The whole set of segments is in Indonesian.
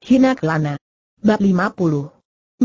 Hina kelana. Bab 50.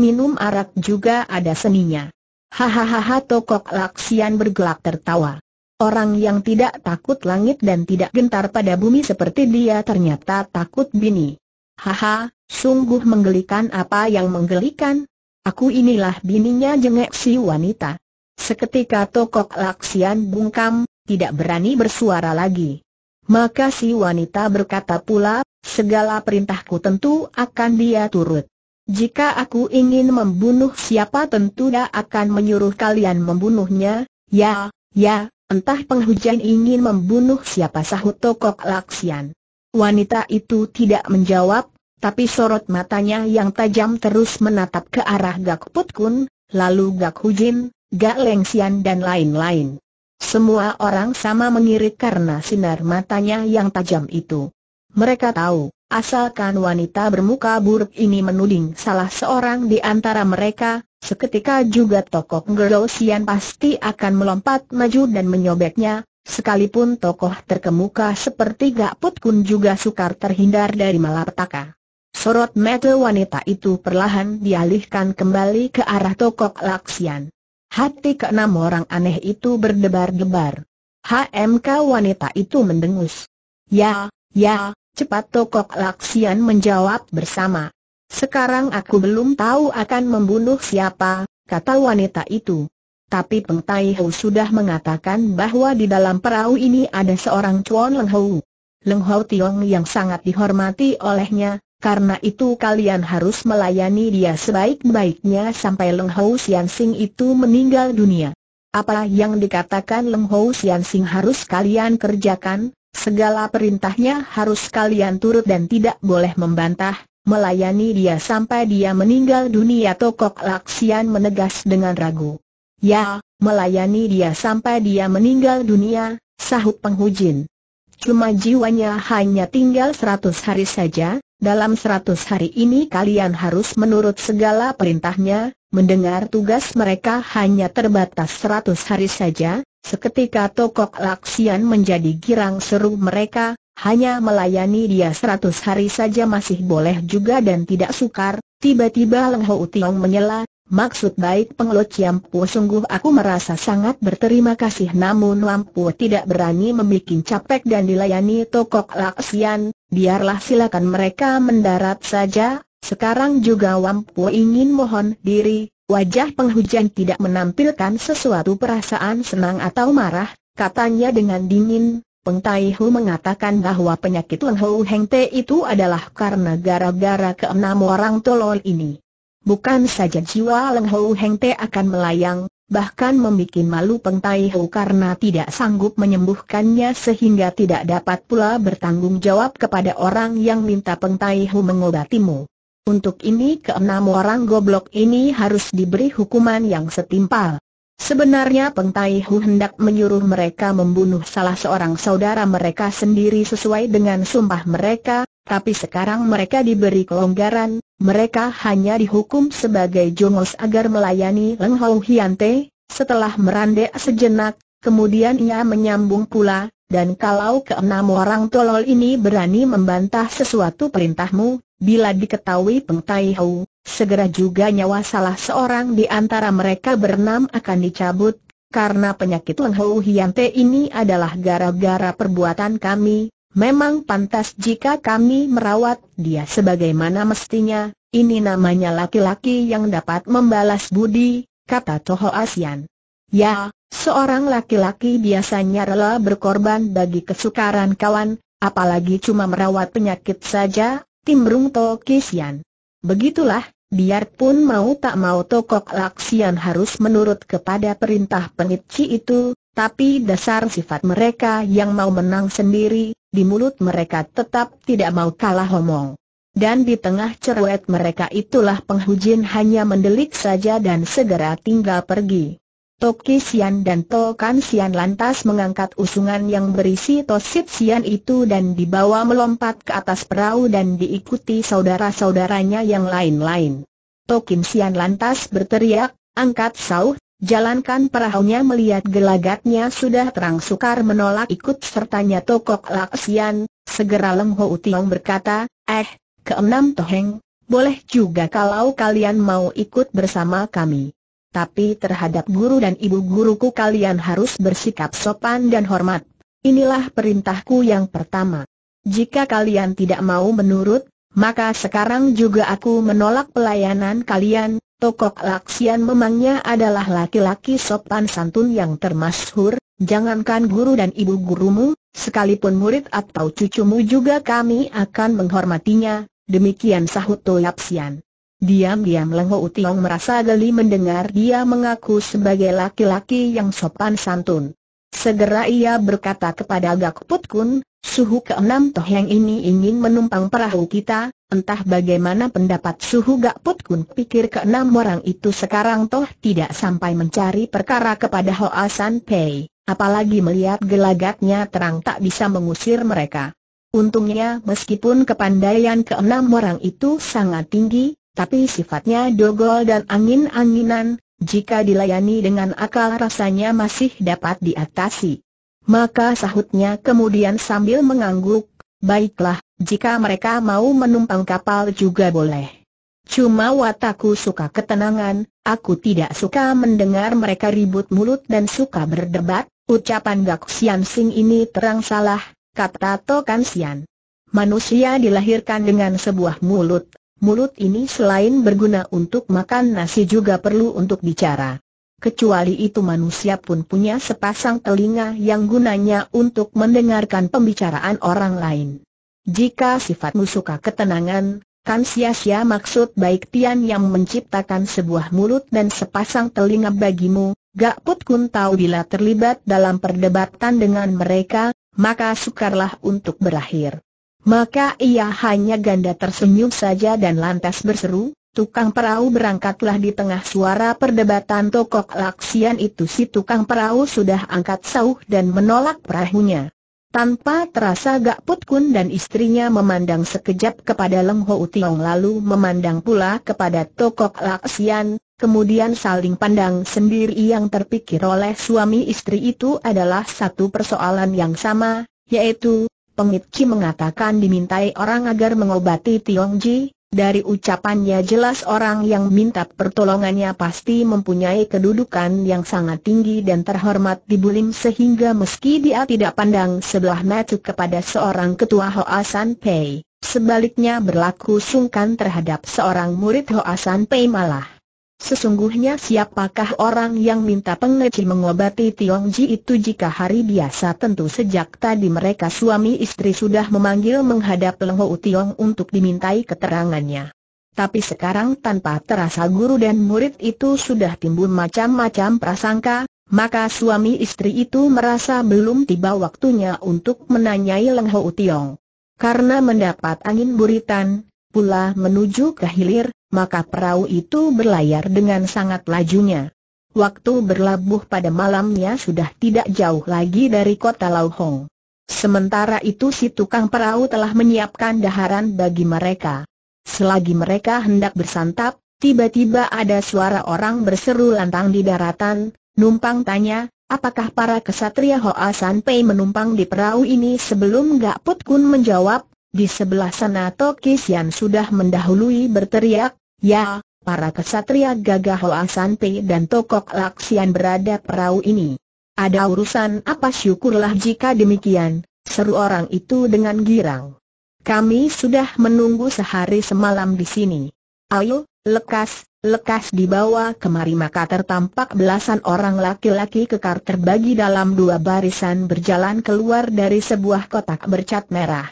Minum arak juga ada seninya. Hahaha Tokok Laksian bergelak tertawa. Orang yang tidak takut langit dan tidak gentar pada bumi seperti dia ternyata takut bini. Haha, sungguh menggelikan apa yang menggelikan. Aku inilah bininya jengek si wanita. Seketika Tokok Laksian bungkam, tidak berani bersuara lagi. Maka si wanita berkata pula, segala perintahku tentu akan dia turut. Jika aku ingin membunuh siapa tentu dia akan menyuruh kalian membunuhnya, ya, ya, entah penghujan ingin membunuh siapa sahut Tokok Laksian. Wanita itu tidak menjawab, tapi sorot matanya yang tajam terus menatap ke arah Gak Putkun, Kun, lalu Gak Hujin, Gak Lengsian dan lain-lain. Semua orang sama mengirik karena sinar matanya yang tajam itu. Mereka tahu, asalkan wanita bermuka buruk ini menuding salah seorang di antara mereka, seketika juga tokoh Ngerlosian pasti akan melompat maju dan menyobeknya, Sekalipun tokoh terkemuka seperti put Kun juga sukar terhindar dari malapetaka. Sorot mata wanita itu perlahan dialihkan kembali ke arah tokoh Laksian. Hati ke enam orang aneh itu berdebar-debar. HMK wanita itu mendengus. Ya, ya, cepat Tokok Laksian menjawab bersama. Sekarang aku belum tahu akan membunuh siapa, kata wanita itu. Tapi Peng Tai Hou sudah mengatakan bahwa di dalam perahu ini ada seorang Chuan Leng Hou, Leng Hou Tiong yang sangat dihormati olehnya, karena itu kalian harus melayani dia sebaik-baiknya sampai Leng Hou Sian Sing itu meninggal dunia. Apa yang dikatakan Leng Hou Sian Sing harus kalian kerjakan, segala perintahnya harus kalian turut dan tidak boleh membantah, melayani dia sampai dia meninggal dunia Tokok Laksian menegas dengan ragu. Ya, melayani dia sampai dia meninggal dunia, sahut penghujin. Cuma jiwanya hanya tinggal seratus hari saja, dalam seratus hari ini kalian harus menurut segala perintahnya, mendengar tugas mereka hanya terbatas seratus hari saja, seketika Tokok Laksian menjadi girang seru mereka, hanya melayani dia seratus hari saja masih boleh juga dan tidak sukar, tiba-tiba Leng Ho Tiong menyela, Maksud baik pengelut Ciampu sungguh aku merasa sangat berterima kasih namun Lampu tidak berani membuat capek dan dilayani tokok laksian, biarlah silakan mereka mendarat saja, sekarang juga Lampu ingin mohon diri, wajah penghujan tidak menampilkan sesuatu perasaan senang atau marah, katanya dengan dingin, Peng Tai mengatakan bahwa penyakit Leng Hou Heng Te itu adalah karena gara-gara keenam orang tolol ini. Bukan saja jiwa Leng Hou Heng Te akan melayang, bahkan membuat malu Peng Tai Hou karena tidak sanggup menyembuhkannya sehingga tidak dapat pula bertanggung jawab kepada orang yang minta Peng Tai Hou mengobatimu. Untuk ini keenam orang goblok ini harus diberi hukuman yang setimpal. Sebenarnya Peng Tai Hu hendak menyuruh mereka membunuh salah seorang saudara mereka sendiri sesuai dengan sumpah mereka, tapi sekarang mereka diberi kelonggaran, mereka hanya dihukum sebagai jongos agar melayani Leng Hou Hian Te, setelah merandek sejenak, kemudian ia menyambung pula, dan kalau keenam orang tolol ini berani membantah sesuatu perintahmu, bila diketahui Peng Tai Hou, segera juga nyawa salah seorang di antara mereka bernam akan dicabut, karena penyakit Leng Hou Hian Te ini adalah gara-gara perbuatan kami, Memang pantas jika kami merawat dia sebagaimana mestinya, ini namanya laki-laki yang dapat membalas budi, kata Toho Asian. Ya, seorang laki-laki biasanya rela berkorban bagi kesukaran kawan, apalagi cuma merawat penyakit saja, timbrung Toho Kisian. Begitulah, biarpun mau tak mau Toko Laksian harus menurut kepada perintah pengitci itu, tapi dasar sifat mereka yang mau menang sendiri, di mulut mereka tetap tidak mau kalah omong. Dan di tengah cerewet mereka itulah penghujin hanya mendelik saja dan segera tinggal pergi. Toki Sian dan Tokan Sian lantas mengangkat usungan yang berisi Tosit Sian itu dan dibawa melompat ke atas perahu dan diikuti saudara-saudaranya yang lain-lain. Tokim Sian lantas berteriak, angkat sauh, Jalankan perahunya melihat gelagatnya sudah terang sukar menolak ikut sertanya Tokok Laksian, segera Leng Ho Tiong berkata, eh, keenam Toheng, boleh juga kalau kalian mau ikut bersama kami. Tapi terhadap guru dan ibu guruku kalian harus bersikap sopan dan hormat. Inilah perintahku yang pertama. Jika kalian tidak mau menurut, maka sekarang juga aku menolak pelayanan kalian, Tokok Laksian memangnya adalah laki-laki sopan santun yang termasyhur, jangankan guru dan ibu gurumu, sekalipun murid atau cucumu juga kami akan menghormatinya, demikian sahut Tokok Laksian. Diam-diam Leng Ho merasa geli mendengar dia mengaku sebagai laki-laki yang sopan santun. Segera ia berkata kepada Gak Put Kun, Suhu keenam yang ini ingin menumpang perahu kita, entah bagaimana pendapat Suhu Gak Put Kun pikir keenam orang itu sekarang toh tidak sampai mencari perkara kepada Hoa San Pei, apalagi melihat gelagatnya terang tak bisa mengusir mereka. Untungnya meskipun kepandaian keenam orang itu sangat tinggi, tapi sifatnya dogol dan angin-anginan, jika dilayani dengan akal rasanya masih dapat diatasi. Maka sahutnya kemudian sambil mengangguk, baiklah, jika mereka mau menumpang kapal juga boleh. Cuma wataku suka ketenangan, aku tidak suka mendengar mereka ribut mulut dan suka berdebat, ucapan Gak Sian Sing ini terang salah, kata Tokan Sian. Manusia dilahirkan dengan sebuah mulut, Mulut ini selain berguna untuk makan nasi juga perlu untuk bicara. Kecuali itu manusia pun punya sepasang telinga yang gunanya untuk mendengarkan pembicaraan orang lain. Jika sifatmu suka ketenangan, kan sia-sia maksud baik Tian yang menciptakan sebuah mulut dan sepasang telinga bagimu, Gak Put Kun tahu bila terlibat dalam perdebatan dengan mereka, maka sukarlah untuk berakhir. Maka ia hanya ganda tersenyum saja dan lantas berseru, tukang perahu berangkatlah di tengah suara perdebatan tokok laksian itu si tukang perahu sudah angkat sauh dan menolak perahunya. Tanpa terasa Gak Put Kun dan istrinya memandang sekejap kepada Leng Ho Tiong lalu memandang pula kepada Tokok Laksian, kemudian saling pandang sendiri yang terpikir oleh suami istri itu adalah satu persoalan yang sama, yaitu, Pengit Ki mengatakan dimintai orang agar mengobati Tiong Ji, dari ucapannya jelas orang yang minta pertolongannya pasti mempunyai kedudukan yang sangat tinggi dan terhormat di Bulim sehingga meski dia tidak pandang sebelah mata kepada seorang ketua Hoa San Pei, sebaliknya berlaku sungkan terhadap seorang murid Hoa San Pei malah Sesungguhnya siapakah orang yang minta pengeci mengobati Tiong Ji itu jika hari biasa tentu sejak tadi mereka suami istri sudah memanggil menghadap Lengho Tiong untuk dimintai keterangannya. Tapi sekarang tanpa terasa guru dan murid itu sudah timbul macam-macam prasangka, maka suami istri itu merasa belum tiba waktunya untuk menanyai Lengho Tiong. Karena mendapat angin buritan, pula menuju ke hilir, maka perahu itu berlayar dengan sangat lajunya. Waktu berlabuh pada malamnya sudah tidak jauh lagi dari kota Hong. Sementara itu si tukang perahu telah menyiapkan daharan bagi mereka. Selagi mereka hendak bersantap, tiba-tiba ada suara orang berseru lantang di daratan, numpang tanya, apakah para kesatria Hoa San Pei menumpang di perahu ini sebelum Gak Put Kun menjawab, di sebelah sana Tokis Yan sudah mendahului berteriak, Ya, para kesatria gagah Pei dan Tokok Laksian berada perahu ini. Ada urusan apa syukurlah jika demikian, seru orang itu dengan girang. Kami sudah menunggu sehari semalam di sini. Ayo, lekas, lekas dibawa kemari maka tertampak belasan orang laki-laki kekar terbagi dalam dua barisan berjalan keluar dari sebuah kotak bercat merah.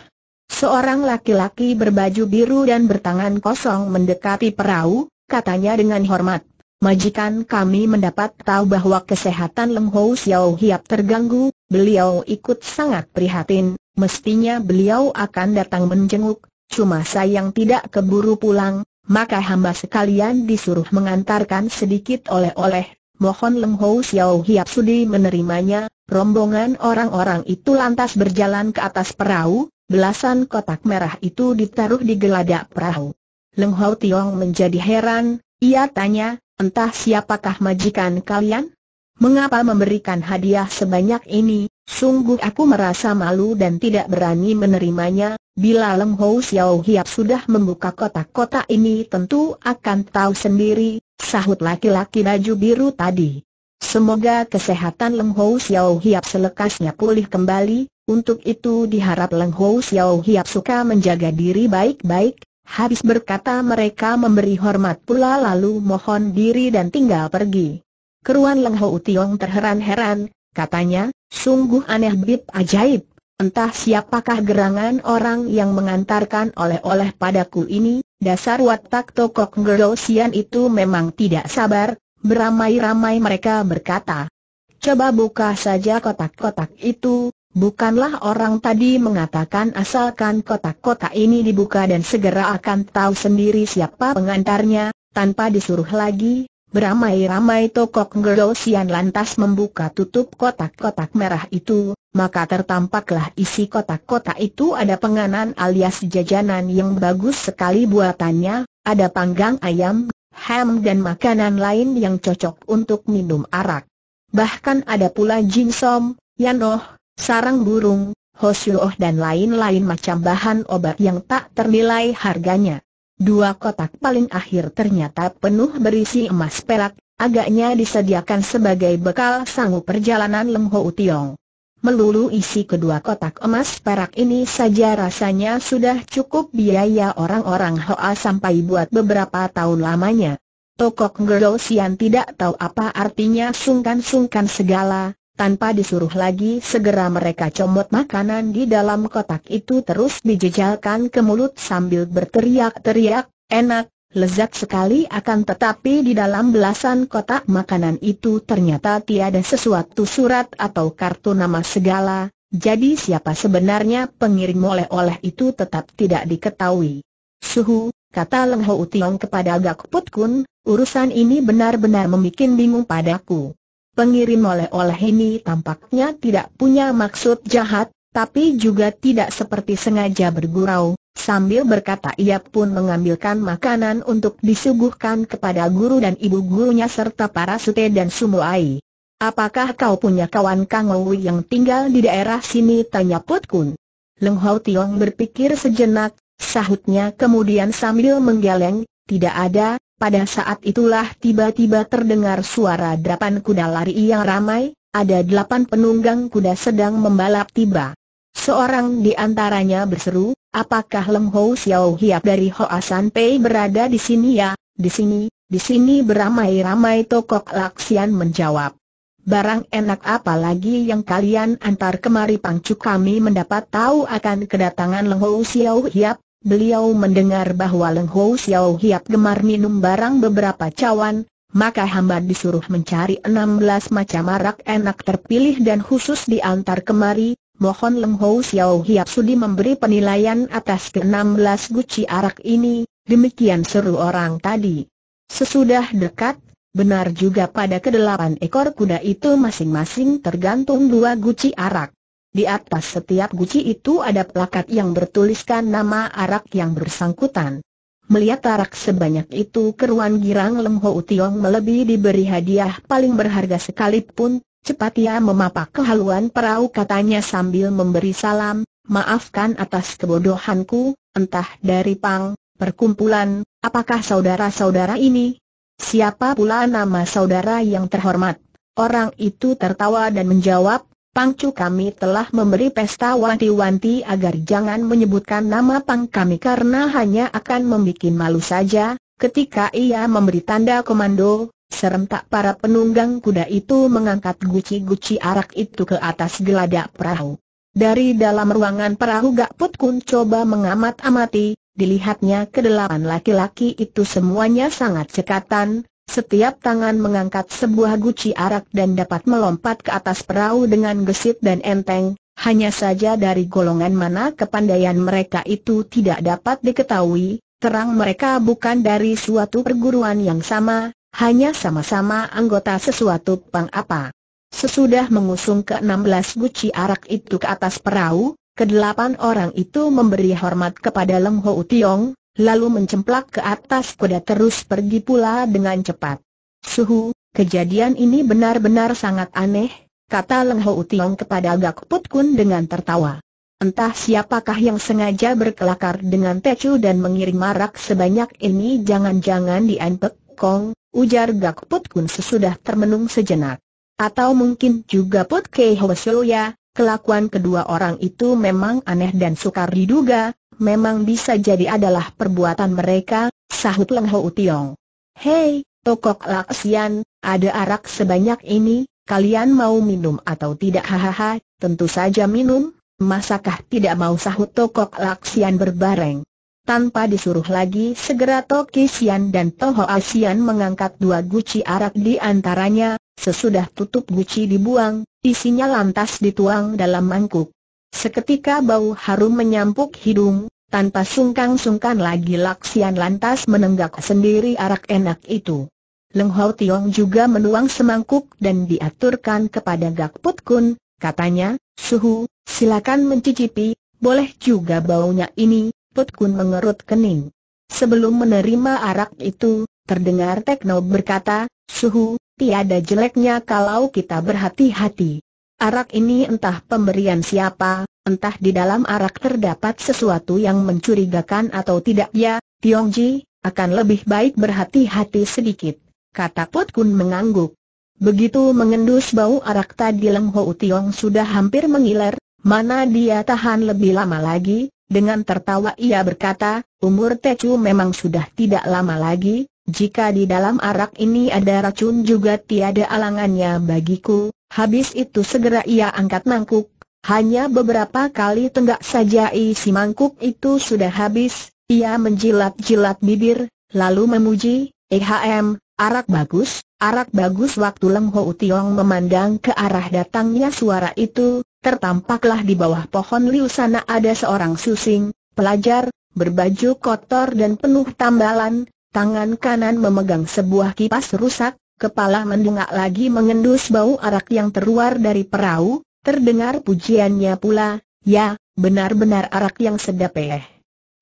Seorang laki-laki berbaju biru dan bertangan kosong mendekati perahu, katanya dengan hormat. Majikan kami mendapat tahu bahwa kesehatan Leng Hou Xiao Hiap terganggu, beliau ikut sangat prihatin, mestinya beliau akan datang menjenguk, cuma sayang tidak keburu pulang, maka hamba sekalian disuruh mengantarkan sedikit oleh-oleh, mohon Leng Hou Xiao Hiap sudi menerimanya, rombongan orang-orang itu lantas berjalan ke atas perahu, Belasan kotak merah itu ditaruh di geladak perahu. Leng Hau Tiong menjadi heran, ia tanya, entah siapakah majikan kalian? Mengapa memberikan hadiah sebanyak ini? Sungguh aku merasa malu dan tidak berani menerimanya, bila Leng Hou Xiao Hiap sudah membuka kotak-kotak ini tentu akan tahu sendiri, sahut laki-laki baju biru tadi. Semoga kesehatan Leng Hou Xiao Hiap selekasnya pulih kembali, untuk itu diharap Leng Hou Xiao Hiap suka menjaga diri baik-baik, habis berkata mereka memberi hormat pula lalu mohon diri dan tinggal pergi. Keruan Leng Ho Tiong terheran-heran, katanya, sungguh aneh bib ajaib. Entah siapakah gerangan orang yang mengantarkan oleh-oleh padaku ini, dasar watak tokok ngerosian itu memang tidak sabar, beramai-ramai mereka berkata. Coba buka saja kotak-kotak itu, Bukanlah orang tadi mengatakan asalkan kotak-kotak ini dibuka dan segera akan tahu sendiri siapa pengantarnya, tanpa disuruh lagi, beramai-ramai Tokok Ngerosian lantas membuka tutup kotak-kotak merah itu, maka tertampaklah isi kotak-kotak itu ada penganan alias jajanan yang bagus sekali buatannya, ada panggang ayam, ham dan makanan lain yang cocok untuk minum arak. Bahkan ada pula jingsom, yanoh, sarang burung, hosyuoh dan lain-lain macam bahan obat yang tak ternilai harganya. Dua kotak paling akhir ternyata penuh berisi emas perak, agaknya disediakan sebagai bekal sanggup perjalanan leng ho Utiong. Melulu isi kedua kotak emas perak ini saja rasanya sudah cukup biaya orang-orang Hoa sampai buat beberapa tahun lamanya. Tokok Ngerosian tidak tahu apa artinya sungkan-sungkan segala, tanpa disuruh lagi segera mereka comot makanan di dalam kotak itu terus dijejalkan ke mulut sambil berteriak-teriak, enak, lezat sekali akan tetapi di dalam belasan kotak makanan itu ternyata tiada sesuatu surat atau kartu nama segala, jadi siapa sebenarnya pengirim oleh-oleh itu tetap tidak diketahui. Suhu, kata Leng Ho kepada Gak Put Kun, urusan ini benar-benar membuat bingung padaku. Pengirim oleh-oleh ini tampaknya tidak punya maksud jahat, tapi juga tidak seperti sengaja bergurau. Sambil berkata ia pun mengambilkan makanan untuk disuguhkan kepada guru dan ibu gurunya serta para sute dan sumuai. Apakah kau punya kawan Kang yang tinggal di daerah sini? Tanya Put Kun. Leng Hau Tiong berpikir sejenak, sahutnya kemudian sambil menggeleng, tidak ada, pada saat itulah tiba-tiba terdengar suara delapan kuda lari yang ramai, ada delapan penunggang kuda sedang membalap tiba. Seorang di antaranya berseru, apakah Leng Hou Xiao Hiap dari Hoa San Pei berada di sini ya? Di sini, di sini beramai-ramai Tokok Laksian menjawab. Barang enak apa lagi yang kalian antar kemari pangcu kami mendapat tahu akan kedatangan Leng Hou Xiao Hiap, beliau mendengar bahwa Leng Hou Xiao Hiap gemar minum barang beberapa cawan, maka hamba disuruh mencari 16 macam arak enak terpilih dan khusus diantar kemari, mohon Leng Hou Xiao Hiap sudi memberi penilaian atas ke-16 guci arak ini, demikian seru orang tadi. Sesudah dekat, benar juga pada kedelapan ekor kuda itu masing-masing tergantung dua guci arak. Di atas setiap guci itu ada plakat yang bertuliskan nama arak yang bersangkutan. Melihat arak sebanyak itu keruan girang Lem Ho Utiong melebih diberi hadiah paling berharga sekalipun, cepat ia memapak kehaluan perahu katanya sambil memberi salam, maafkan atas kebodohanku, entah dari pang, perkumpulan, apakah saudara-saudara ini? Siapa pula nama saudara yang terhormat? Orang itu tertawa dan menjawab, Pangcu kami telah memberi pesta wanti-wanti agar jangan menyebutkan nama Pang kami karena hanya akan membuat malu saja, ketika ia memberi tanda komando, serentak para penunggang kuda itu mengangkat guci-guci arak itu ke atas geladak perahu. Dari dalam ruangan perahu Gakput Kun coba mengamat-amati, dilihatnya kedelapan laki-laki itu semuanya sangat cekatan, setiap tangan mengangkat sebuah guci arak dan dapat melompat ke atas perahu dengan gesit dan enteng, hanya saja dari golongan mana kepandaian mereka itu tidak dapat diketahui, terang mereka bukan dari suatu perguruan yang sama, hanya sama-sama anggota sesuatu pang apa. Sesudah mengusung ke-16 guci arak itu ke atas perahu, kedelapan orang itu memberi hormat kepada Leng Ho Tiong, lalu mencemplak ke atas kuda terus pergi pula dengan cepat. Suhu, kejadian ini benar-benar sangat aneh, kata Leng Ho Utiong kepada Gak Put Kun dengan tertawa. Entah siapakah yang sengaja berkelakar dengan Tecu dan mengirim marak sebanyak ini jangan-jangan di Antek Kong, ujar Gak Put Kun sesudah termenung sejenak. Atau mungkin juga Put Kei Ho ya, kelakuan kedua orang itu memang aneh dan sukar diduga, memang bisa jadi adalah perbuatan mereka, sahut Leng Ho Tiong. Hei, Tokok Laksian, ada arak sebanyak ini, kalian mau minum atau tidak hahaha, tentu saja minum, masakah tidak mau sahut Tokok Laksian berbareng. Tanpa disuruh lagi segera Tokisian dan Toho Asian mengangkat dua guci arak di antaranya, sesudah tutup guci dibuang, isinya lantas dituang dalam mangkuk. Seketika bau harum menyampuk hidung, tanpa sungkan-sungkan lagi Laksian lantas menenggak sendiri arak enak itu. Leng Hau Tiong juga menuang semangkuk dan diaturkan kepada Gak Put Kun, katanya, Suhu, silakan mencicipi, boleh juga baunya ini, Put Kun mengerut kening. Sebelum menerima arak itu, terdengar Tekno berkata, Suhu, tiada jeleknya kalau kita berhati-hati. Arak ini entah pemberian siapa, entah di dalam arak terdapat sesuatu yang mencurigakan atau tidak ya, Tiong Ji, akan lebih baik berhati-hati sedikit, kata Pot Kun mengangguk. Begitu mengendus bau arak tadi Leng Ho Tiong sudah hampir mengiler, mana dia tahan lebih lama lagi, dengan tertawa ia berkata, umur Tecu memang sudah tidak lama lagi, jika di dalam arak ini ada racun juga tiada alangannya bagiku, Habis itu segera ia angkat mangkuk. Hanya beberapa kali tenggak saja isi mangkuk itu sudah habis, ia menjilat-jilat bibir, lalu memuji, EHM, arak bagus, arak bagus waktu Leng Ho Tiong memandang ke arah datangnya suara itu, tertampaklah di bawah pohon liu sana ada seorang susing, pelajar, berbaju kotor dan penuh tambalan, tangan kanan memegang sebuah kipas rusak, kepala mendungak lagi mengendus bau arak yang terluar dari perahu, terdengar pujiannya pula, ya, benar-benar arak yang sedap eh.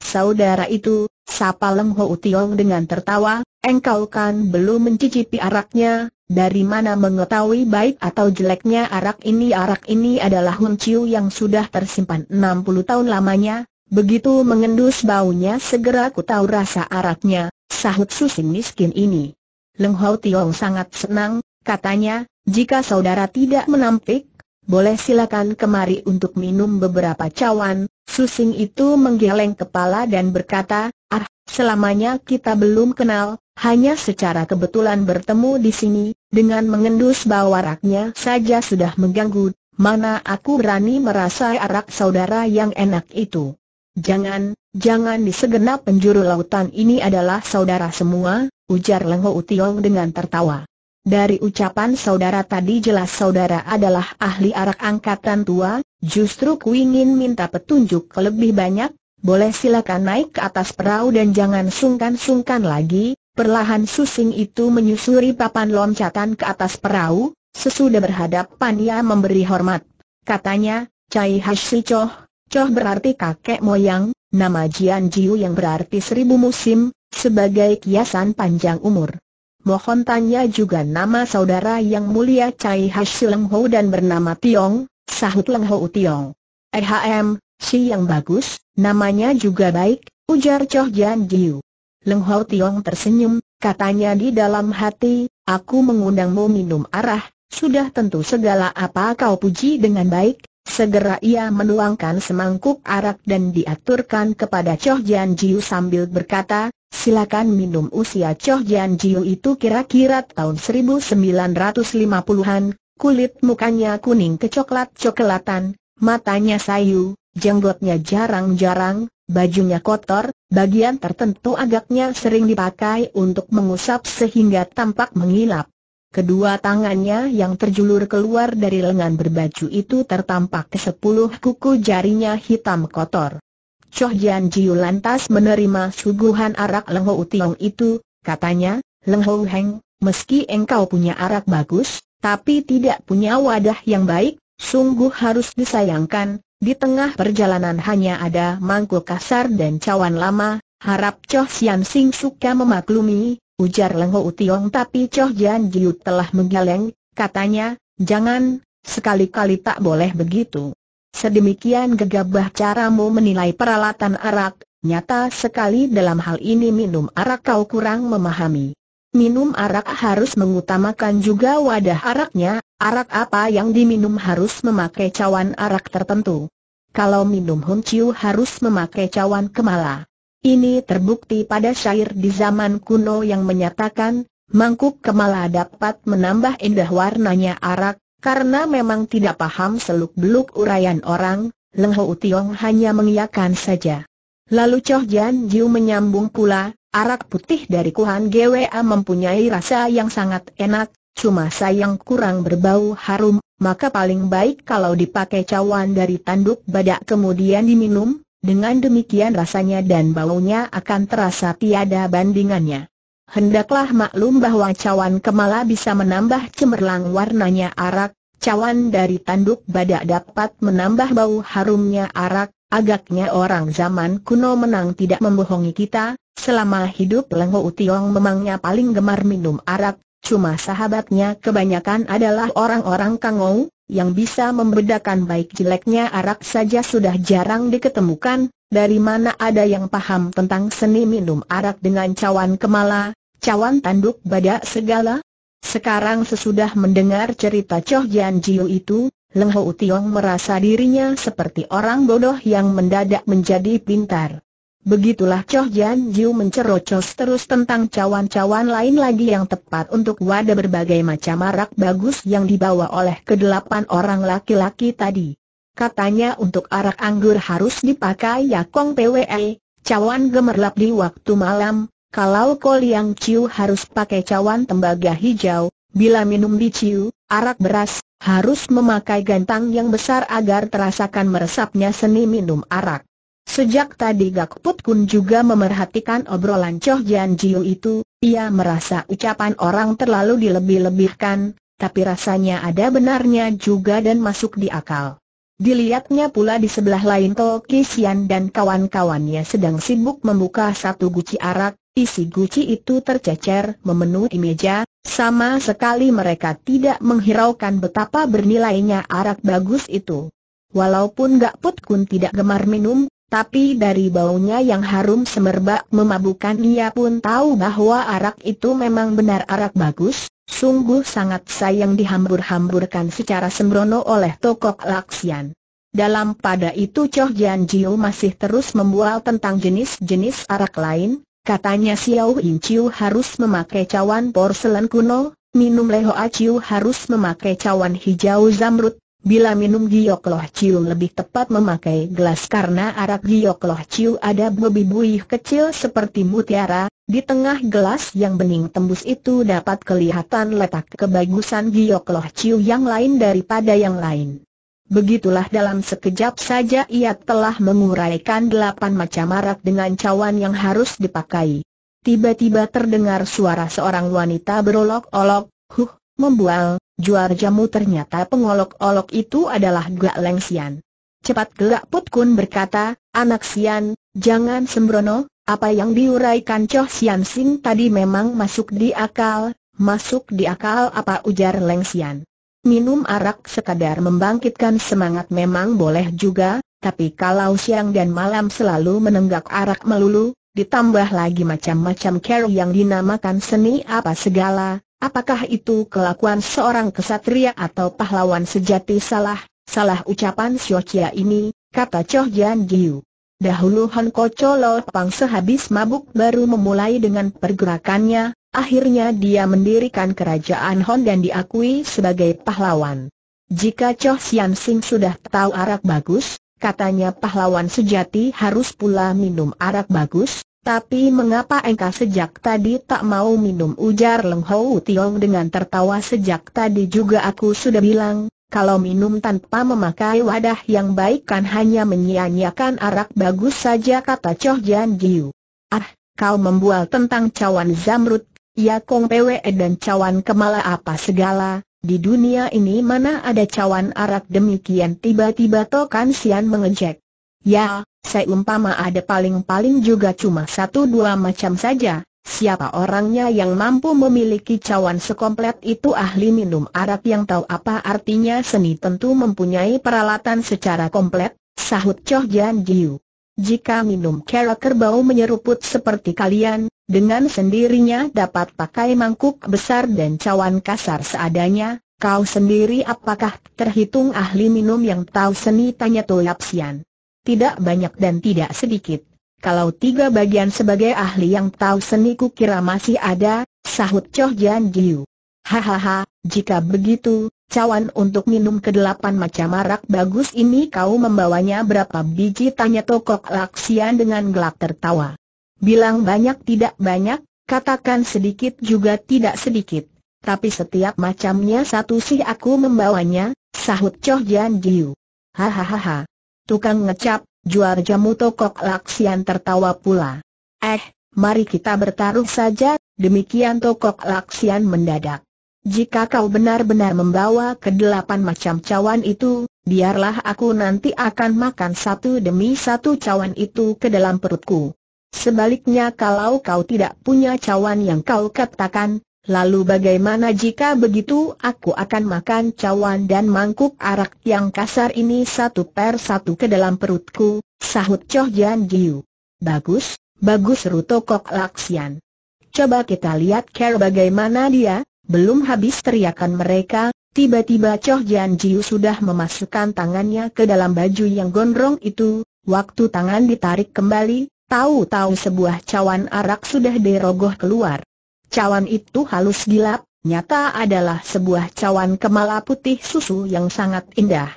Saudara itu, sapa Leng Ho Tiong dengan tertawa, engkau kan belum mencicipi araknya, dari mana mengetahui baik atau jeleknya arak ini arak ini adalah Chiu yang sudah tersimpan 60 tahun lamanya, begitu mengendus baunya segera ku tahu rasa araknya, sahut susing miskin ini. Leng Hau Tiong sangat senang, katanya, jika saudara tidak menampik, boleh silakan kemari untuk minum beberapa cawan. Susing itu menggeleng kepala dan berkata, ah, selamanya kita belum kenal, hanya secara kebetulan bertemu di sini, dengan mengendus bahwa raknya saja sudah mengganggu, mana aku berani merasa arak saudara yang enak itu. Jangan, Jangan di segenap penjuru lautan ini adalah saudara semua, ujar Leng Ho dengan tertawa. Dari ucapan saudara tadi jelas saudara adalah ahli arak angkatan tua, justru ku ingin minta petunjuk lebih banyak, boleh silakan naik ke atas perahu dan jangan sungkan-sungkan lagi, perlahan susing itu menyusuri papan loncatan ke atas perahu, sesudah berhadapan ia memberi hormat. Katanya, Cai Choh, Coh berarti kakek moyang, nama Jian Jiu yang berarti seribu musim, sebagai kiasan panjang umur. Mohon tanya juga nama saudara yang mulia Cai Hasil Leng Ho dan bernama Tiong, sahut Leng Ho Tiong. Ehm, si yang bagus, namanya juga baik, ujar Coh Jian Jiu. Leng Ho Tiong tersenyum, katanya di dalam hati, aku mengundangmu minum arah, sudah tentu segala apa kau puji dengan baik, Segera ia menuangkan semangkuk arak dan diaturkan kepada Choh Jian Jiu sambil berkata, silakan minum usia Choh Jian Jiu itu kira-kira tahun 1950-an, kulit mukanya kuning kecoklat-coklatan, matanya sayu, jenggotnya jarang-jarang, bajunya kotor, bagian tertentu agaknya sering dipakai untuk mengusap sehingga tampak mengilap. Kedua tangannya yang terjulur keluar dari lengan berbaju itu tertampak ke sepuluh kuku jarinya hitam kotor. Choh Jian Jiu lantas menerima suguhan arak Leng Ho Tiong itu, katanya, Leng Ho Heng, meski engkau punya arak bagus, tapi tidak punya wadah yang baik, sungguh harus disayangkan, di tengah perjalanan hanya ada mangkuk kasar dan cawan lama, harap Choh Sian Sing suka memaklumi, Ujar Lengho Utiong tapi Choh Jian Jiu telah menggeleng, katanya, jangan, sekali-kali tak boleh begitu. Sedemikian gegabah caramu menilai peralatan arak, nyata sekali dalam hal ini minum arak kau kurang memahami. Minum arak harus mengutamakan juga wadah araknya, arak apa yang diminum harus memakai cawan arak tertentu. Kalau minum Hun harus memakai cawan kemala. Ini terbukti pada syair di zaman kuno yang menyatakan, mangkuk kemala dapat menambah indah warnanya arak, karena memang tidak paham seluk-beluk urayan orang, Leng Ho Tiong hanya mengiyakan saja. Lalu Choh Jan Jiu menyambung pula, arak putih dari Kuhan GWA mempunyai rasa yang sangat enak, cuma sayang kurang berbau harum, maka paling baik kalau dipakai cawan dari tanduk badak kemudian diminum, dengan demikian rasanya dan baunya akan terasa tiada bandingannya. Hendaklah maklum bahwa cawan kemala bisa menambah cemerlang warnanya arak, cawan dari tanduk badak dapat menambah bau harumnya arak, agaknya orang zaman kuno menang tidak membohongi kita, selama hidup Lengho Utiong memangnya paling gemar minum arak, cuma sahabatnya kebanyakan adalah orang-orang kangou, yang bisa membedakan baik jeleknya arak saja sudah jarang diketemukan, dari mana ada yang paham tentang seni minum arak dengan cawan kemala, cawan tanduk badak segala? Sekarang sesudah mendengar cerita Choh Jian Jiu itu, Leng Ho Tiong merasa dirinya seperti orang bodoh yang mendadak menjadi pintar. Begitulah Choh Jan Jiu mencerocos terus tentang cawan-cawan lain lagi yang tepat untuk wadah berbagai macam arak bagus yang dibawa oleh kedelapan orang laki-laki tadi. Katanya untuk arak anggur harus dipakai yakong PWE, cawan gemerlap di waktu malam, kalau kol yang ciu harus pakai cawan tembaga hijau, bila minum di ciu, arak beras, harus memakai gantang yang besar agar terasakan meresapnya seni minum arak. Sejak tadi Gak Put Kun juga memerhatikan obrolan Choh Jian Jiu itu, ia merasa ucapan orang terlalu dilebih-lebihkan, tapi rasanya ada benarnya juga dan masuk di akal. Dilihatnya pula di sebelah lain Toh Kisian dan kawan-kawannya sedang sibuk membuka satu guci arak, isi guci itu tercecer memenuhi meja, sama sekali mereka tidak menghiraukan betapa bernilainya arak bagus itu. Walaupun Gak Put Kun tidak gemar minum, tapi dari baunya yang harum semerbak memabukkan ia pun tahu bahwa arak itu memang benar arak bagus, sungguh sangat sayang dihambur-hamburkan secara sembrono oleh Tokok Laksian. Dalam pada itu Choh Jian Jiu masih terus membual tentang jenis-jenis arak lain, katanya Xiao In Chiu harus memakai cawan porselen kuno, minum Leho Aciu harus memakai cawan hijau zamrud, Bila minum giok loh ciu lebih tepat memakai gelas karena arak giok loh ciu ada bobi buih kecil seperti mutiara, di tengah gelas yang bening tembus itu dapat kelihatan letak kebagusan giok loh ciu yang lain daripada yang lain. Begitulah dalam sekejap saja ia telah menguraikan delapan macam arak dengan cawan yang harus dipakai. Tiba-tiba terdengar suara seorang wanita berolok-olok, huh, membual, Juar jamu ternyata pengolok-olok itu adalah Gak Leng Sian. Cepat gelak Put Kun berkata, anak Sian, jangan sembrono, apa yang diuraikan Choh Sian Sing tadi memang masuk di akal, masuk di akal apa ujar Leng Sian. Minum arak sekadar membangkitkan semangat memang boleh juga, tapi kalau siang dan malam selalu menenggak arak melulu, ditambah lagi macam-macam care yang dinamakan seni apa segala, Apakah itu kelakuan seorang kesatria atau pahlawan sejati salah? Salah ucapan Chia ini, kata Choh Jian Giu. Dahulu Han Kocho Lo Pang sehabis mabuk baru memulai dengan pergerakannya, akhirnya dia mendirikan kerajaan Hon dan diakui sebagai pahlawan. Jika Choh Sian Sing sudah tahu arak bagus, katanya pahlawan sejati harus pula minum arak bagus, tapi mengapa engkau sejak tadi tak mau minum ujar Leng Hou Tiong dengan tertawa sejak tadi juga aku sudah bilang, kalau minum tanpa memakai wadah yang baik kan hanya menyia-nyiakan arak bagus saja kata Choh Jian Giu. Ah, kau membual tentang cawan Zamrud, ya Kong Pwe dan cawan Kemala apa segala, di dunia ini mana ada cawan arak demikian tiba-tiba Tokan Sian mengejek. Ya, Seumpama ada paling-paling juga cuma satu dua macam saja, siapa orangnya yang mampu memiliki cawan sekomplet itu ahli minum arak yang tahu apa artinya seni tentu mempunyai peralatan secara komplet, sahut Choh Jan Jiu. Jika minum kera kerbau menyeruput seperti kalian, dengan sendirinya dapat pakai mangkuk besar dan cawan kasar seadanya, kau sendiri apakah terhitung ahli minum yang tahu seni tanya Toyapsian tidak banyak dan tidak sedikit. Kalau tiga bagian sebagai ahli yang tahu seni kira masih ada, sahut Choh Jian Jiu. Hahaha, jika begitu, cawan untuk minum kedelapan macam arak bagus ini kau membawanya berapa biji tanya Tokok Laksian dengan gelak tertawa. Bilang banyak tidak banyak, katakan sedikit juga tidak sedikit. Tapi setiap macamnya satu sih aku membawanya, sahut Choh Jian Jiu. Hahaha, Tukang ngecap, juar jamu tokok laksian tertawa pula. Eh, mari kita bertaruh saja, demikian tokok laksian mendadak. Jika kau benar-benar membawa kedelapan macam cawan itu, biarlah aku nanti akan makan satu demi satu cawan itu ke dalam perutku. Sebaliknya kalau kau tidak punya cawan yang kau katakan, Lalu bagaimana jika begitu aku akan makan cawan dan mangkuk arak yang kasar ini satu per satu ke dalam perutku, sahut Choh Jian Jiu. Bagus, bagus Ruto Kok Laksian. Coba kita lihat care bagaimana dia, belum habis teriakan mereka, tiba-tiba Choh Jian Jiu sudah memasukkan tangannya ke dalam baju yang gondrong itu, waktu tangan ditarik kembali, tahu-tahu sebuah cawan arak sudah dirogoh keluar. Cawan itu halus gelap, nyata adalah sebuah cawan kemala putih susu yang sangat indah.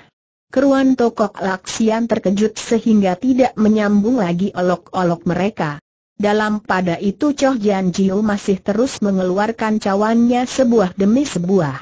Keruan Tokok Laksian terkejut sehingga tidak menyambung lagi olok-olok mereka. Dalam pada itu Choh Jian Jiu masih terus mengeluarkan cawannya sebuah demi sebuah.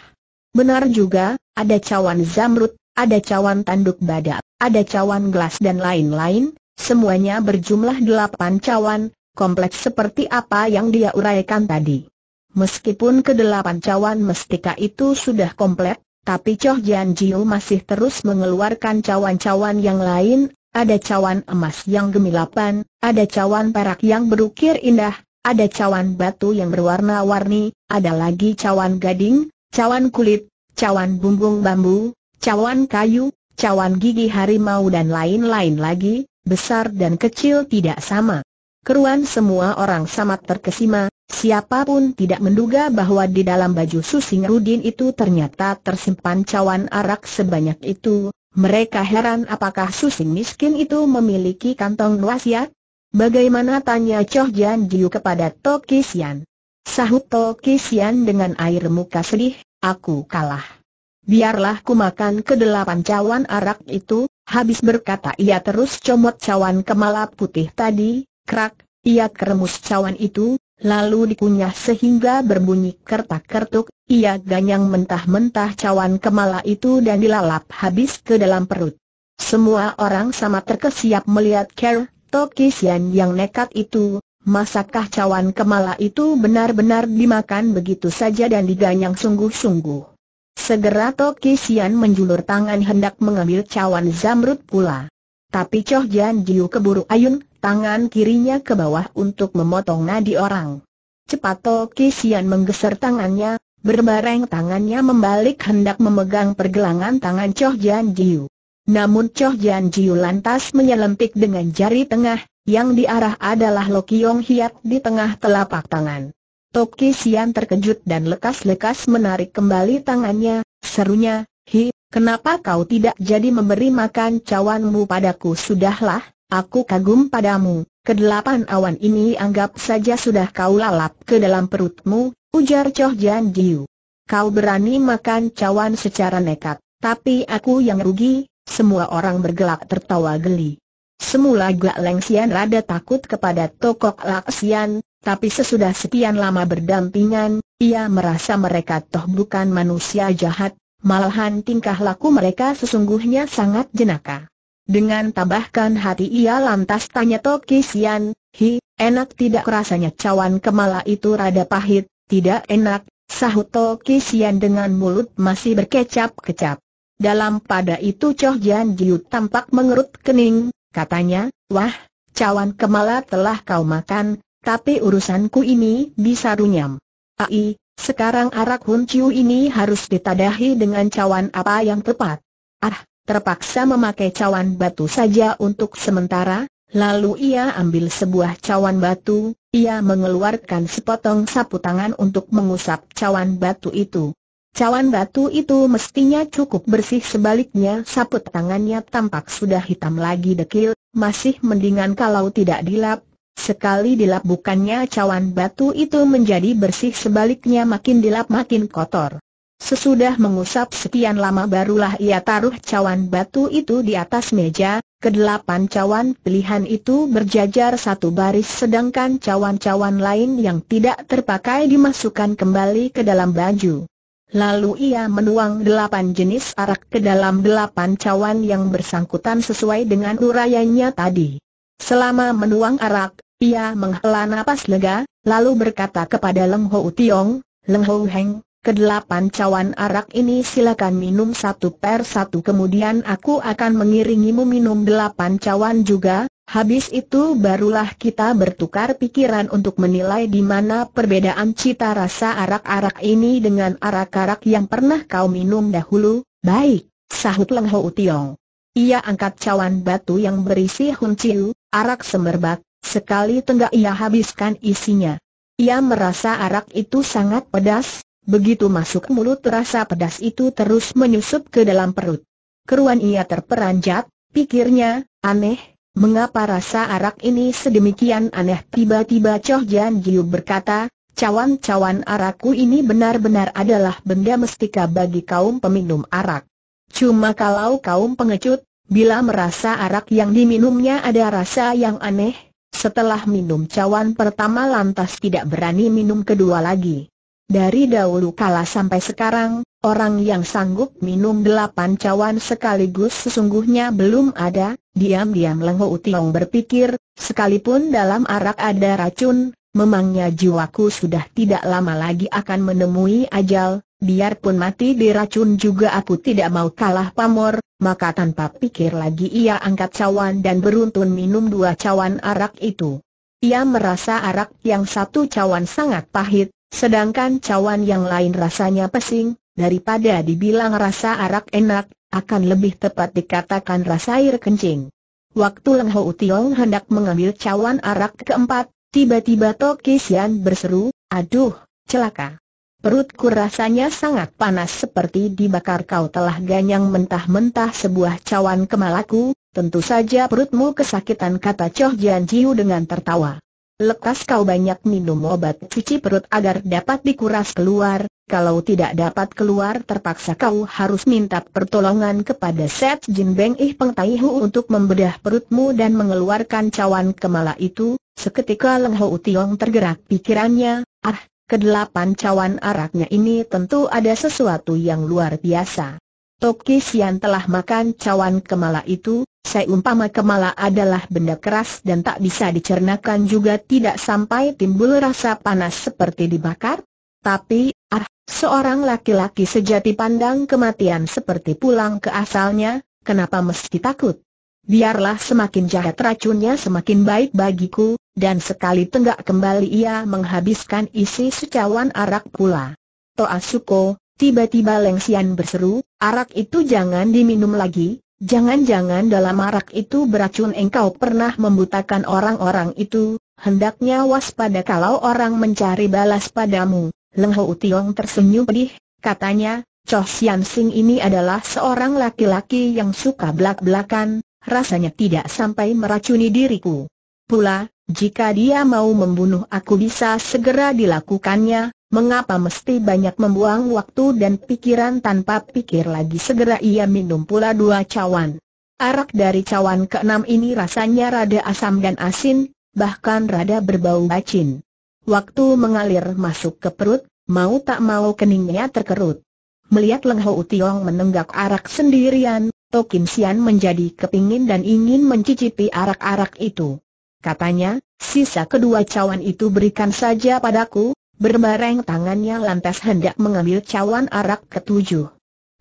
Benar juga, ada cawan zamrud, ada cawan tanduk badak, ada cawan gelas dan lain-lain, semuanya berjumlah delapan cawan, kompleks seperti apa yang dia uraikan tadi. Meskipun kedelapan cawan mestika itu sudah komplek, tapi Choh Jian Jiu masih terus mengeluarkan cawan-cawan yang lain, ada cawan emas yang gemilapan, ada cawan perak yang berukir indah, ada cawan batu yang berwarna-warni, ada lagi cawan gading, cawan kulit, cawan bumbung bambu, cawan kayu, cawan gigi harimau dan lain-lain lagi, besar dan kecil tidak sama. Keruan semua orang sangat terkesima, siapapun tidak menduga bahwa di dalam baju Susing Rudin itu ternyata tersimpan cawan arak sebanyak itu, mereka heran apakah Susing miskin itu memiliki kantong wasiat? Bagaimana tanya Choh Jian Jiu kepada Tokisian? Sian? Sahut Tokisian Sian dengan air muka sedih, aku kalah. Biarlah ku makan kedelapan cawan arak itu, habis berkata ia terus comot cawan kemala putih tadi, Krak, ia keremus cawan itu, lalu dikunyah sehingga berbunyi kertak-kertuk, ia ganyang mentah-mentah cawan kemala itu dan dilalap habis ke dalam perut. Semua orang sama terkesiap melihat Ker, Tokisian yang nekat itu, masakah cawan kemala itu benar-benar dimakan begitu saja dan diganyang sungguh-sungguh. Segera Tokisian menjulur tangan hendak mengambil cawan zamrud pula. Tapi Choh Jian Jiu keburu ayun, tangan kirinya ke bawah untuk memotong nadi orang. Cepat To Kisian menggeser tangannya, berbareng tangannya membalik hendak memegang pergelangan tangan Choh Jian Jiu. Namun Choh Jian Jiu lantas menyelempik dengan jari tengah, yang diarah adalah Yong Hiat di tengah telapak tangan. Tok Sian terkejut dan lekas-lekas menarik kembali tangannya, serunya, Hi, kenapa kau tidak jadi memberi makan cawanmu padaku sudahlah, aku kagum padamu, kedelapan awan ini anggap saja sudah kau lalap ke dalam perutmu, ujar Choh Jan Jiu. Kau berani makan cawan secara nekat, tapi aku yang rugi, semua orang bergelak tertawa geli. Semula Gak Leng Sian rada takut kepada Tokok Laksian, tapi sesudah sekian lama berdampingan, ia merasa mereka toh bukan manusia jahat, Malahan tingkah laku mereka sesungguhnya sangat jenaka. Dengan tambahkan hati ia lantas tanya Toki Sian, Hi, enak tidak rasanya cawan kemala itu rada pahit, tidak enak, sahut Toki Sian dengan mulut masih berkecap-kecap. Dalam pada itu Choh Jian Jiu tampak mengerut kening, katanya, Wah, cawan kemala telah kau makan, tapi urusanku ini bisa runyam. aih. Sekarang arak Hun Chiu ini harus ditadahi dengan cawan apa yang tepat. Ah, terpaksa memakai cawan batu saja untuk sementara, lalu ia ambil sebuah cawan batu, ia mengeluarkan sepotong sapu tangan untuk mengusap cawan batu itu. Cawan batu itu mestinya cukup bersih sebaliknya sapu tangannya tampak sudah hitam lagi dekil, masih mendingan kalau tidak dilap, Sekali dilap bukannya cawan batu itu menjadi bersih sebaliknya makin dilap makin kotor. Sesudah mengusap sekian lama barulah ia taruh cawan batu itu di atas meja, kedelapan cawan pilihan itu berjajar satu baris sedangkan cawan-cawan lain yang tidak terpakai dimasukkan kembali ke dalam baju. Lalu ia menuang delapan jenis arak ke dalam delapan cawan yang bersangkutan sesuai dengan urayanya tadi. Selama menuang arak, ia menghela napas lega, lalu berkata kepada Leng Ho Tiong, Leng Ho Heng, kedelapan cawan arak ini silakan minum satu per satu kemudian aku akan mengiringimu minum delapan cawan juga, habis itu barulah kita bertukar pikiran untuk menilai di mana perbedaan cita rasa arak-arak ini dengan arak-arak yang pernah kau minum dahulu, baik, sahut Leng Ho Tiong. Ia angkat cawan batu yang berisi hunciu, arak semerbak, Sekali tenggak ia habiskan isinya. Ia merasa arak itu sangat pedas, begitu masuk mulut rasa pedas itu terus menyusup ke dalam perut. Keruan ia terperanjat, pikirnya, aneh, mengapa rasa arak ini sedemikian aneh tiba-tiba Choh Jan Jiu berkata, cawan-cawan arakku ini benar-benar adalah benda mestika bagi kaum peminum arak. Cuma kalau kaum pengecut, bila merasa arak yang diminumnya ada rasa yang aneh, setelah minum cawan pertama lantas tidak berani minum kedua lagi. Dari dahulu kala sampai sekarang, orang yang sanggup minum delapan cawan sekaligus sesungguhnya belum ada, diam-diam Leng Ho berpikir, sekalipun dalam arak ada racun, memangnya jiwaku sudah tidak lama lagi akan menemui ajal, biarpun mati diracun juga aku tidak mau kalah pamor, maka tanpa pikir lagi ia angkat cawan dan beruntun minum dua cawan arak itu. Ia merasa arak yang satu cawan sangat pahit, sedangkan cawan yang lain rasanya pesing, daripada dibilang rasa arak enak, akan lebih tepat dikatakan rasa air kencing. Waktu Leng Ho Tiong hendak mengambil cawan arak keempat, tiba-tiba Toki Sian berseru, aduh, celaka. Perutku rasanya sangat panas seperti dibakar kau telah ganyang mentah-mentah sebuah cawan kemalaku, tentu saja perutmu kesakitan kata Choh Jian Jiu dengan tertawa. Lekas kau banyak minum obat cuci perut agar dapat dikuras keluar, kalau tidak dapat keluar terpaksa kau harus minta pertolongan kepada Set Jin Beng Ih Peng Tai Hu untuk membedah perutmu dan mengeluarkan cawan kemala itu, seketika Leng Ho Tiong tergerak pikirannya, ah Kedelapan cawan araknya ini tentu ada sesuatu yang luar biasa. Tokis yang telah makan cawan kemala itu, saya umpama kemala adalah benda keras dan tak bisa dicernakan juga tidak sampai timbul rasa panas seperti dibakar. Tapi, ah, seorang laki-laki sejati pandang kematian seperti pulang ke asalnya, kenapa mesti takut? Biarlah semakin jahat racunnya semakin baik bagiku, dan sekali tenggak kembali ia menghabiskan isi secawan arak pula. Toasuko, tiba-tiba Lengsian berseru, arak itu jangan diminum lagi, Jangan-jangan dalam arak itu beracun engkau pernah membutakan orang-orang itu, hendaknya waspada kalau orang mencari balas padamu. Leng Ho Tiong tersenyum pedih, katanya, Cho Sian Sing ini adalah seorang laki-laki yang suka belak-belakan, rasanya tidak sampai meracuni diriku. Pula, jika dia mau membunuh aku bisa segera dilakukannya, mengapa mesti banyak membuang waktu dan pikiran tanpa pikir lagi segera ia minum pula dua cawan. Arak dari cawan keenam ini rasanya rada asam dan asin, bahkan rada berbau bacin. Waktu mengalir masuk ke perut, mau tak mau keningnya terkerut. Melihat Leng Ho Tiong menenggak arak sendirian, To Kim Sian menjadi kepingin dan ingin mencicipi arak-arak itu. Katanya, sisa kedua cawan itu berikan saja padaku, berbareng tangannya lantas hendak mengambil cawan arak ketujuh.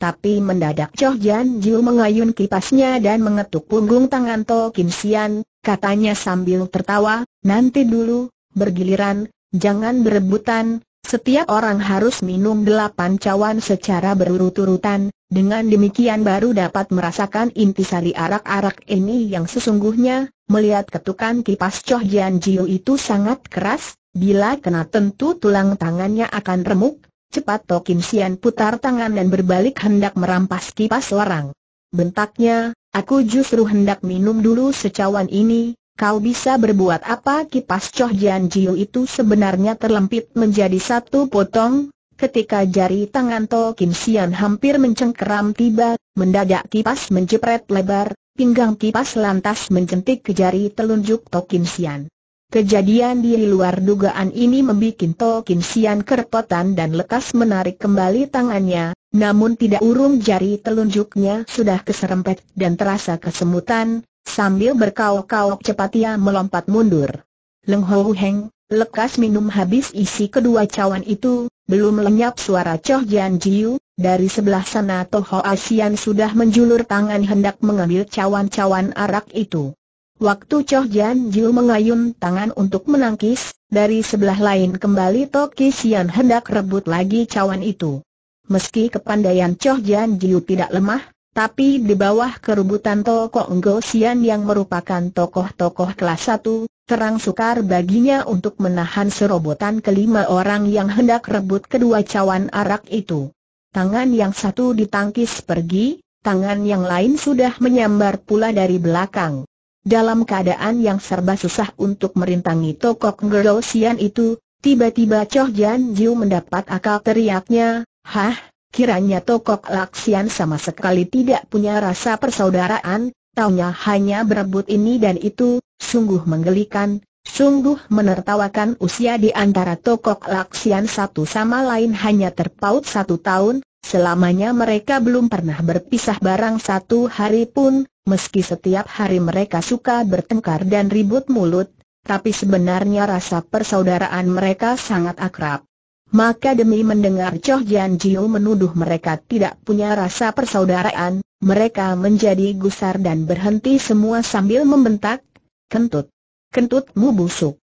Tapi mendadak Choh Jan Jiu mengayun kipasnya dan mengetuk punggung tangan To Kim Sian, katanya sambil tertawa, nanti dulu, bergiliran, jangan berebutan, setiap orang harus minum delapan cawan secara berurut-urutan, dengan demikian baru dapat merasakan inti intisari arak-arak ini yang sesungguhnya, melihat ketukan kipas Choh Jian Jiu itu sangat keras, bila kena tentu tulang tangannya akan remuk, cepat Tokim Sian putar tangan dan berbalik hendak merampas kipas seorang. Bentaknya, aku justru hendak minum dulu secawan ini, Kau bisa berbuat apa kipas Choh Jian Jiu itu sebenarnya terlempit menjadi satu potong, ketika jari tangan To Kim Sian hampir mencengkeram tiba, mendadak kipas menjepret lebar, pinggang kipas lantas mencentik ke jari telunjuk To Kim Sian. Kejadian di luar dugaan ini membuat To Kim Sian kerepotan dan lekas menarik kembali tangannya, namun tidak urung jari telunjuknya sudah keserempet dan terasa kesemutan, Sambil berkauk-kauk cepat ia melompat mundur. Leng Hou Heng, lekas minum habis isi kedua cawan itu, belum lenyap suara Choh Jian Jiu, dari sebelah sana Toho Asian sudah menjulur tangan hendak mengambil cawan-cawan arak itu. Waktu Choh Jian Jiu mengayun tangan untuk menangkis, dari sebelah lain kembali Toki Sian hendak rebut lagi cawan itu. Meski kepandaian Choh Jian Jiu tidak lemah, tapi di bawah kerubutan tokoh Enggo Sian yang merupakan tokoh-tokoh kelas 1, terang sukar baginya untuk menahan serobotan kelima orang yang hendak rebut kedua cawan arak itu. Tangan yang satu ditangkis pergi, tangan yang lain sudah menyambar pula dari belakang. Dalam keadaan yang serba susah untuk merintangi tokoh Enggo Sian itu, tiba-tiba Choh Jan Jiu mendapat akal teriaknya, Hah, Kiranya Tokok Laksian sama sekali tidak punya rasa persaudaraan, taunya hanya berebut ini dan itu, sungguh menggelikan, sungguh menertawakan usia di antara Tokok Laksian satu sama lain hanya terpaut satu tahun, selamanya mereka belum pernah berpisah barang satu hari pun, meski setiap hari mereka suka bertengkar dan ribut mulut, tapi sebenarnya rasa persaudaraan mereka sangat akrab. Maka demi mendengar Choh Jian Jiu menuduh mereka tidak punya rasa persaudaraan, mereka menjadi gusar dan berhenti semua sambil membentak, kentut. Kentutmu busuk.